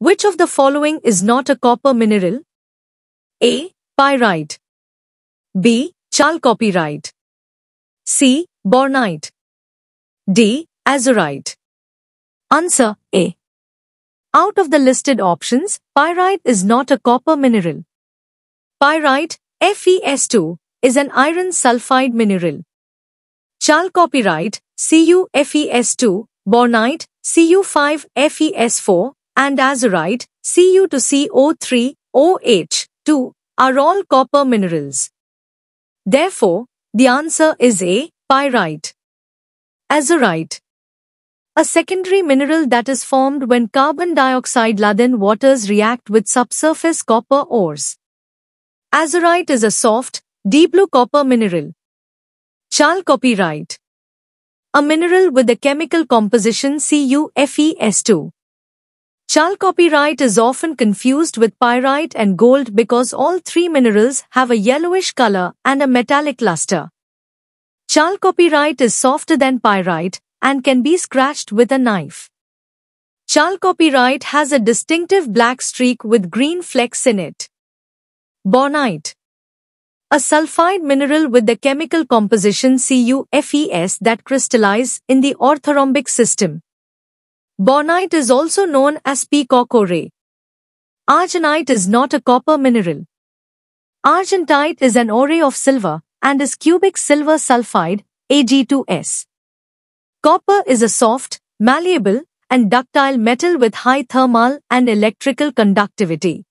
Which of the following is not a copper mineral? A. Pyrite. B. Chalcopyrite. C. Bornite. D. Azurite. Answer A. Out of the listed options, pyrite is not a copper mineral. Pyrite, FeS2, is an iron sulfide mineral. Chalcopyrite, CuFeS2, bornite, Cu5FeS4, and azurite, Cu2CO3, OH, 2, are all copper minerals. Therefore, the answer is A. Pyrite. Azurite. A secondary mineral that is formed when carbon dioxide-laden waters react with subsurface copper ores. Azurite is a soft, deep blue copper mineral. Chalcopyrite. A mineral with a chemical composition CuFeS2. Chalcopyrite is often confused with pyrite and gold because all three minerals have a yellowish color and a metallic luster. Chalcopyrite is softer than pyrite and can be scratched with a knife. Chalcopyrite has a distinctive black streak with green flecks in it. Bornite a sulfide mineral with the chemical composition CuFeS that crystallize in the orthorhombic system. Bornite is also known as peacock ore. Arginite is not a copper mineral. Argentite is an ore of silver and is cubic silver sulfide, Ag2S. Copper is a soft, malleable, and ductile metal with high thermal and electrical conductivity.